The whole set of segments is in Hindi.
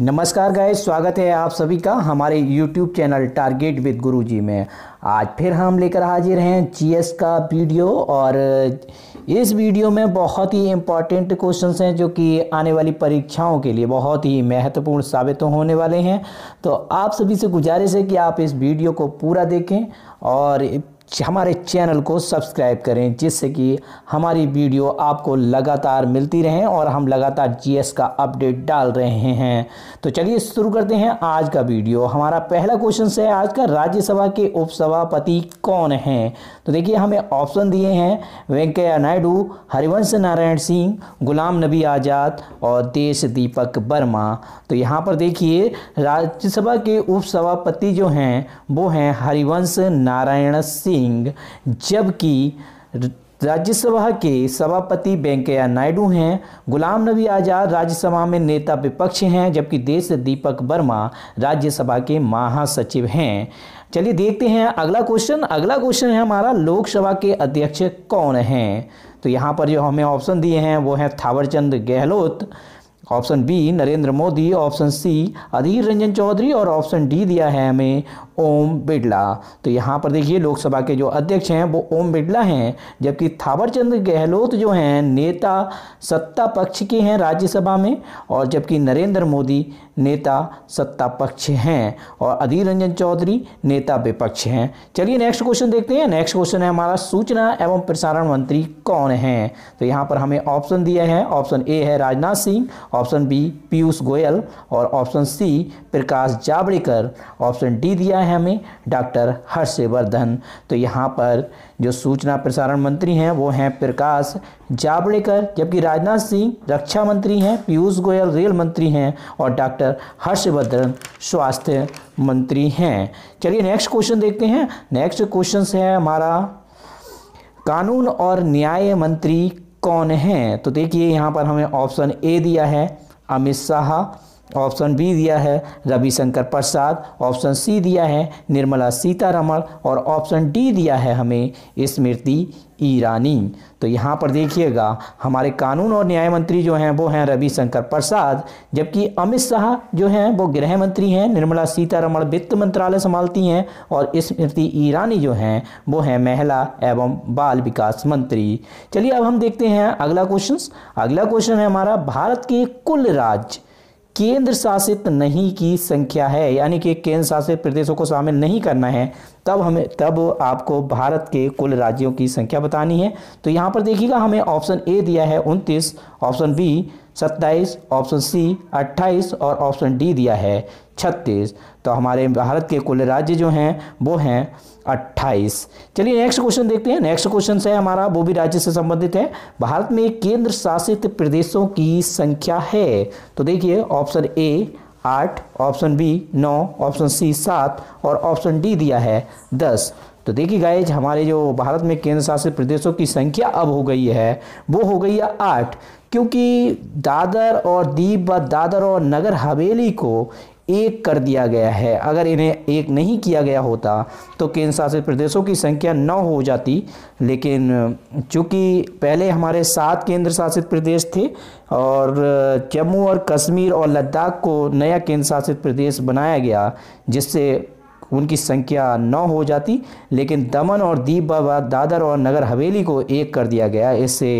नमस्कार गाइस स्वागत है आप सभी का हमारे YouTube channel target with Guruji में आज फिर हम लेकर हाजिर हैं जीएस का वीडियो और इस वीडियो में बहुत ही इम्पॉर्टेंट क्वेश्चंस हैं जो कि आने वाली परीक्षाओं के लिए बहुत ही महत्वपूर्ण साबित तो होने वाले हैं तो आप सभी से गुजारिश है कि आप इस वीडियो को पूरा देखें और हमारे चैनल को सब्सक्राइब करें जिससे कि हमारी वीडियो आपको लगातार मिलती रहें और हम लगातार जीएस का अपडेट डाल रहे हैं तो चलिए शुरू करते हैं आज का वीडियो हमारा पहला क्वेश्चन है आज का राज्यसभा के उपसभापति कौन हैं तो देखिए हमें ऑप्शन दिए हैं वेंकैया नायडू हरिवंश नारायण सिंह गुलाम नबी आज़ाद और देश दीपक वर्मा तो यहाँ पर देखिए राज्यसभा के उपसभापति जो हैं वो हैं हरिवंश नारायण सिंह सिंह जबकि राज्यसभा के सभापति वेंकैया नायडू हैं गुलाम नबी आज़ाद राज्यसभा में नेता विपक्ष हैं जबकि देश दीपक वर्मा राज्यसभा के महासचिव हैं चलिए देखते हैं अगला क्वेश्चन अगला क्वेश्चन है हमारा लोकसभा के अध्यक्ष कौन हैं तो यहाँ पर जो हमें ऑप्शन दिए हैं वो हैं Thawarchand Gehlot option B Narendra Modi option C Adhir Ranjan Chowdhury और ऑप्शन डी दिया है हमें ओम बिड़ला तो यहाँ पर देखिए लोकसभा के जो अध्यक्ष हैं वो ओम बिड़ला हैं जबकि थावरचंद गहलोत जो हैं नेता सत्ता पक्ष के हैं राज्यसभा में और जबकि नरेंद्र मोदी नेता सत्ता पक्ष हैं और अधीर रंजन चौधरी नेता विपक्ष हैं चलिए नेक्स्ट क्वेश्चन देखते हैं नेक्स्ट क्वेश्चन है हमारा सूचना एवं प्रसारण मंत्री कौन है तो यहाँ पर हमें ऑप्शन दिया है ऑप्शन ए है राजनाथ सिंह ऑप्शन बी पीयूष गोयल और option C Prakash Javadekar option D दिया है हमें डॉक्टर हर्षवर्धन तो यहाँ पर जो सूचना प्रसारण मंत्री हैं वो हैं प्रकाश जावड़ेकर जबकि राजनाथ सिंह रक्षा मंत्री हैं पीयूष गोयल रेल मंत्री हैं और डॉक्टर हर्षवर्धन स्वास्थ्य मंत्री हैं चलिए नेक्स्ट क्वेश्चन देखते हैं नेक्स्ट क्वेश्चन है हमारा कानून और न्याय मंत्री कौन हैं तो देखिए यहाँ पर हमें ऑप्शन ए दिया है अमित शाह ऑप्शन बी दिया है रविशंकर प्रसाद ऑप्शन सी दिया है निर्मला सीतारमण और ऑप्शन डी दिया है हमें स्मृति ईरानी तो यहाँ पर देखिएगा हमारे कानून और न्याय मंत्री जो हैं वो हैं रविशंकर प्रसाद जबकि अमित शाह जो हैं वो गृह मंत्री हैं निर्मला सीतारमण वित्त मंत्रालय संभालती हैं और स्मृति ईरानी जो हैं वो हैं महिला एवं बाल विकास मंत्री चलिए अब हम देखते हैं अगला क्वेश्चन अगला क्वेश्चन है हमारा भारत के कुल राज्य केंद्र शासित नहीं की संख्या है यानी कि केंद्र शासित प्रदेशों को शामिल नहीं करना है तब हमें तब आपको भारत के कुल राज्यों की संख्या बतानी है तो यहाँ पर देखिएगा हमें ऑप्शन ए दिया है उनतीस ऑप्शन बी सत्ताईस ऑप्शन सी अट्ठाईस और ऑप्शन डी दिया है छत्तीस तो हमारे भारत के कुल राज्य जो हैं वो हैं अट्ठाईस चलिए नेक्स्ट क्वेश्चन देखते हैं नेक्स्ट क्वेश्चन है हमारा वो भी राज्य से संबंधित है भारत में केंद्र शासित प्रदेशों की संख्या है तो देखिए ऑप्शन ए आठ ऑप्शन बी नौ ऑप्शन सी सात और ऑप्शन डी दिया है दस तो देखिए गाइज हमारे जो भारत में केंद्र शासित प्रदेशों की संख्या अब हो गई है वो हो गई है आठ क्योंकि दादर और दीप व दादर और नगर हवेली को एक कर दिया गया है अगर इन्हें एक नहीं किया गया होता तो केंद्र शासित प्रदेशों की संख्या नौ हो जाती लेकिन चूंकि पहले हमारे सात केंद्र शासित प्रदेश थे और जम्मू और कश्मीर और लद्दाख को नया केंद्र शासित प्रदेश बनाया गया जिससे उनकी संख्या नौ हो जाती लेकिन दमन और दीप बाबा दादर और नगर हवेली को एक कर दिया गया इससे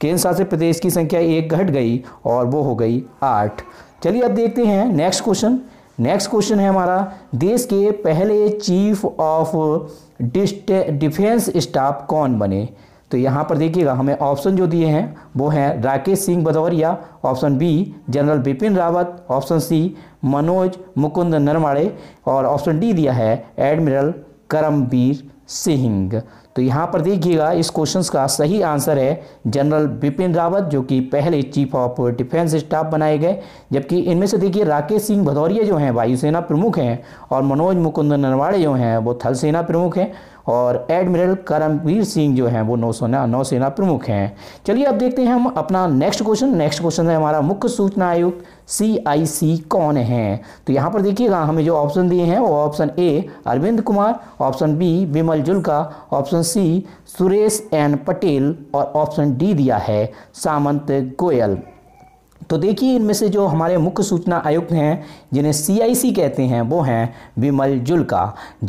केंद्र शासित प्रदेश की संख्या एक घट गई और वो हो गई आठ चलिए अब देखते हैं नेक्स्ट क्वेश्चन नेक्स्ट क्वेश्चन है हमारा देश के पहले चीफ ऑफ डिफेंस स्टाफ कौन बने तो यहाँ पर देखिएगा हमें ऑप्शन जो दिए हैं वो हैं Rakesh Singh Bhadauria option B general Bipin Rawat option C Manoj Mukund Naravane और ऑप्शन डी दिया है एडमिरल करमवीर सिंह तो यहाँ पर देखिएगा इस क्वेश्चन का सही आंसर है जनरल बिपिन रावत जो कि पहले चीफ ऑफ डिफेंस स्टाफ बनाए गए जबकि इनमें से देखिए राकेश सिंह भदौरिया जो हैं वायुसेना प्रमुख हैं और मनोज मुकुंद नरवाड़े जो हैं वो थल सेना प्रमुख हैं और एडमिरल करमवीर सिंह जो हैं वो नौसेना नौसेना प्रमुख हैं चलिए अब देखते हैं हम अपना नेक्स्ट क्वेश्चन नेक्स्ट क्वेश्चन है हमारा मुख्य सूचना आयुक्त सी आई सी कौन है तो यहाँ पर देखिएगा हमें जो ऑप्शन दिए हैं वो option A Arvind Kumar option B Vimal Julka option option C Suresh N Patel और ऑप्शन डी दिया है सामंत गोयल तो देखिए इनमें से जो हमारे मुख्य सूचना आयुक्त हैं जिन्हें सीआईसी कहते हैं वो हैं विमल जुल्का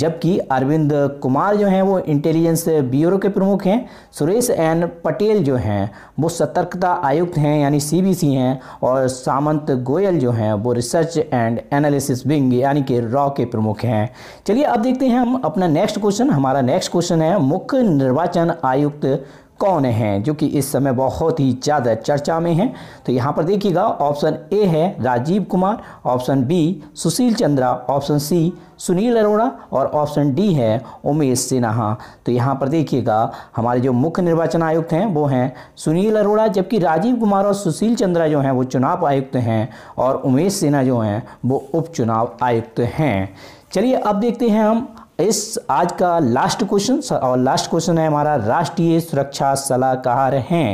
जबकि अरविंद कुमार जो हैं वो इंटेलिजेंस ब्यूरो के प्रमुख हैं सुरेश एन पटेल जो हैं वो सतर्कता आयुक्त हैं यानी सीबीसी हैं और सामंत गोयल जो हैं वो रिसर्च एंड एनालिसिस विंग यानी कि रॉ के प्रमुख हैं चलिए अब देखते हैं हम अपना नेक्स्ट क्वेश्चन हमारा नेक्स्ट क्वेश्चन है मुख्य निर्वाचन आयुक्त कौन हैं जो कि इस समय बहुत ही ज़्यादा चर्चा में हैं तो यहाँ पर देखिएगा ऑप्शन ए है Rajiv Kumar option B Sushil Chandra option C Sunil Arora और ऑप्शन डी है उमेश सिन्हा तो यहाँ पर देखिएगा हमारे जो मुख्य निर्वाचन आयुक्त हैं वो हैं सुनील अरोड़ा जबकि राजीव कुमार और सुशील चंद्रा जो हैं वो चुनाव आयुक्त हैं और उमेश सिन्हा जो हैं वो उपचुनाव आयुक्त हैं चलिए अब देखते हैं हम इस आज का लास्ट क्वेश्चन और लास्ट क्वेश्चन है हमारा राष्ट्रीय सुरक्षा सलाहकार हैं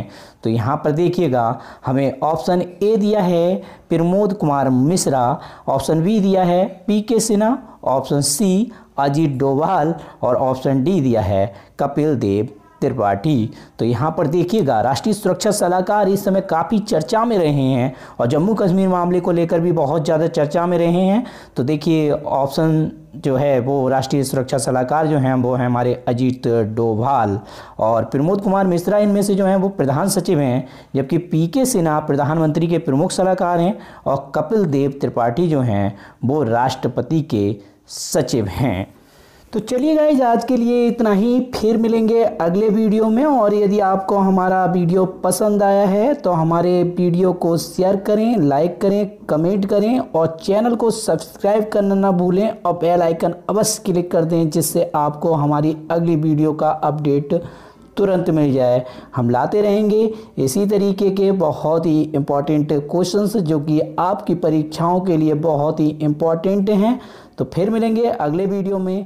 तो यहाँ पर देखिएगा हमें ऑप्शन ए दिया है प्रमोद कुमार मिश्रा ऑप्शन बी दिया है P K Sinha option C Ajit Doval और ऑप्शन डी दिया है कपिल देव त्रिपाठी तो यहाँ पर देखिएगा राष्ट्रीय सुरक्षा सलाहकार इस समय काफ़ी चर्चा में रहे हैं और जम्मू कश्मीर मामले को लेकर भी बहुत ज़्यादा चर्चा में रहे हैं तो देखिए ऑप्शन जो है वो राष्ट्रीय सुरक्षा सलाहकार जो हैं वो हैं हमारे अजीत डोभाल और प्रमोद कुमार मिश्रा इनमें से जो हैं वो प्रधान सचिव हैं जबकि पी के सिन्हा प्रधानमंत्री के प्रमुख सलाहकार हैं और कपिल देव त्रिपाठी जो हैं वो राष्ट्रपति के सचिव हैं तो चलिए गाइज आज के लिए इतना ही फिर मिलेंगे अगले वीडियो में और यदि आपको हमारा वीडियो पसंद आया है तो हमारे वीडियो को शेयर करें लाइक करें कमेंट करें और चैनल को सब्सक्राइब करना ना भूलें और बेल आइकन अवश्य क्लिक कर दें जिससे आपको हमारी अगली वीडियो का अपडेट तुरंत मिल जाए हम लाते रहेंगे इसी तरीके के बहुत ही इम्पॉर्टेंट क्वेश्चंस जो कि आपकी परीक्षाओं के लिए बहुत ही इम्पॉर्टेंट हैं तो फिर मिलेंगे अगले वीडियो में